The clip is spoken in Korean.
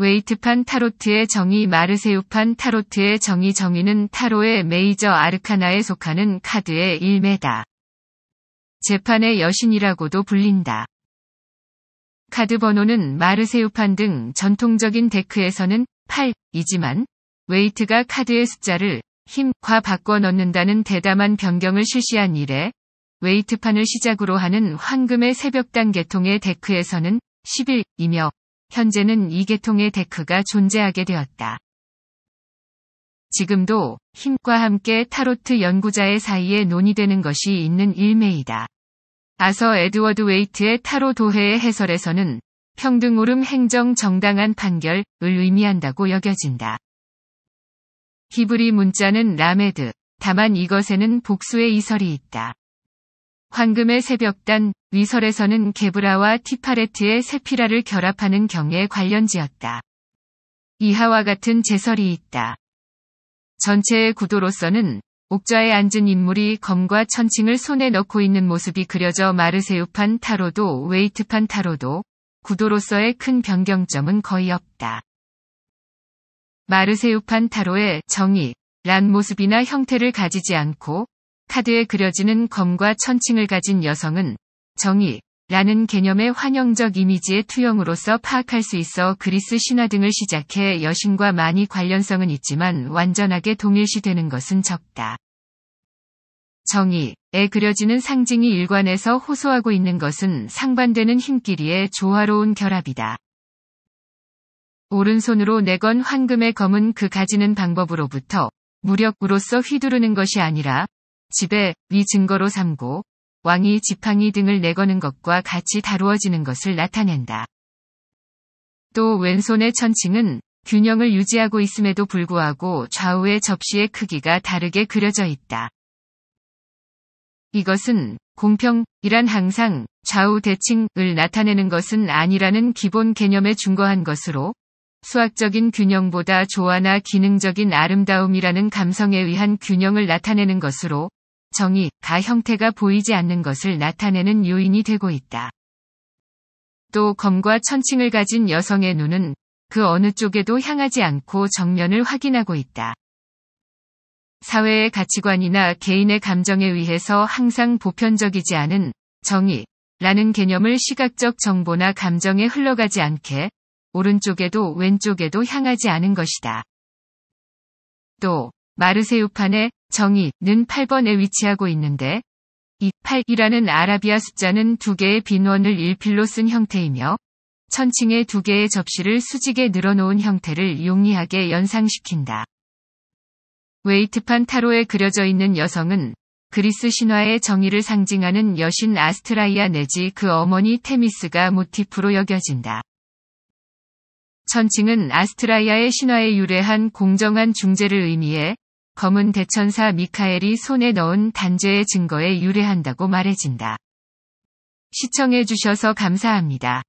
웨이트판 타로트의 정의 마르세유판 타로트의 정의 정의는 타로의 메이저 아르카나에 속하는 카드의 일매다. 재판의 여신이라고도 불린다. 카드 번호는 마르세유판 등 전통적인 데크에서는 8이지만 웨이트가 카드의 숫자를 힘과 바꿔 넣는다는 대담한 변경을 실시한 이래 웨이트판을 시작으로 하는 황금의 새벽단 계통의 데크에서는 11이며 현재는 이 계통의 데크가 존재하게 되었다. 지금도 힘과 함께 타로트 연구자의 사이에 논의되는 것이 있는 일매이다. 아서 에드워드 웨이트의 타로 도해의 해설에서는 평등 오름 행정 정당한 판결을 의미한다고 여겨진다. 히브리 문자는 라메드, 다만 이것에는 복수의 이설이 있다. 황금의 새벽단 위설에서는 게브라와 티파레트의 세피라를 결합하는 경에 관련지었다. 이하와 같은 제설이 있다. 전체의 구도로서는 옥좌에 앉은 인물이 검과 천칭을 손에 넣고 있는 모습이 그려져 마르세유판 타로도 웨이트판 타로도 구도로서의 큰 변경점은 거의 없다. 마르세유판 타로의 정의, 란 모습이나 형태를 가지지 않고 카드에 그려지는 검과 천칭을 가진 여성은 정의, 라는 개념의 환영적 이미지의 투영으로서 파악할 수 있어 그리스 신화 등을 시작해 여신과 많이 관련성은 있지만 완전하게 동일시되는 것은 적다. 정의에 그려지는 상징이 일관해서 호소하고 있는 것은 상반되는 힘끼리의 조화로운 결합이다. 오른손으로 내건 황금의 검은 그 가지는 방법으로부터 무력으로서 휘두르는 것이 아니라 집에 위 증거로 삼고 왕이 지팡이 등을 내거는 것과 같이 다루어지는 것을 나타낸다. 또 왼손의 천칭은 균형을 유지하고 있음에도 불구하고 좌우의 접시의 크기가 다르게 그려져 있다. 이것은 공평이란 항상 좌우 대칭을 나타내는 것은 아니라는 기본 개념에 중거한 것으로 수학적인 균형보다 조화나 기능적인 아름다움이라는 감성에 의한 균형을 나타내는 것으로 정의, 가 형태가 보이지 않는 것을 나타내는 요인이 되고 있다. 또 검과 천칭을 가진 여성의 눈은 그 어느 쪽에도 향하지 않고 정면을 확인하고 있다. 사회의 가치관이나 개인의 감정에 의해서 항상 보편적이지 않은 정의라는 개념을 시각적 정보나 감정에 흘러가지 않게 오른쪽에도 왼쪽에도 향하지 않은 것이다. 또 마르세유판의 정의는 8번에 위치하고 있는데 이 8이라는 아라비아 숫자는 두 개의 빈원을 1필로 쓴 형태이며 천칭의 두 개의 접시를 수직에 늘어놓은 형태를 용이하게 연상시킨다. 웨이트판 타로에 그려져 있는 여성은 그리스 신화의 정의를 상징하는 여신 아스트라이아 내지 그 어머니 테미스가 모티프로 여겨진다. 천칭은 아스트라이아의 신화에 유래한 공정한 중재를 의미해 검은 대천사 미카엘이 손에 넣은 단죄의 증거에 유래한다고 말해진다. 시청해주셔서 감사합니다.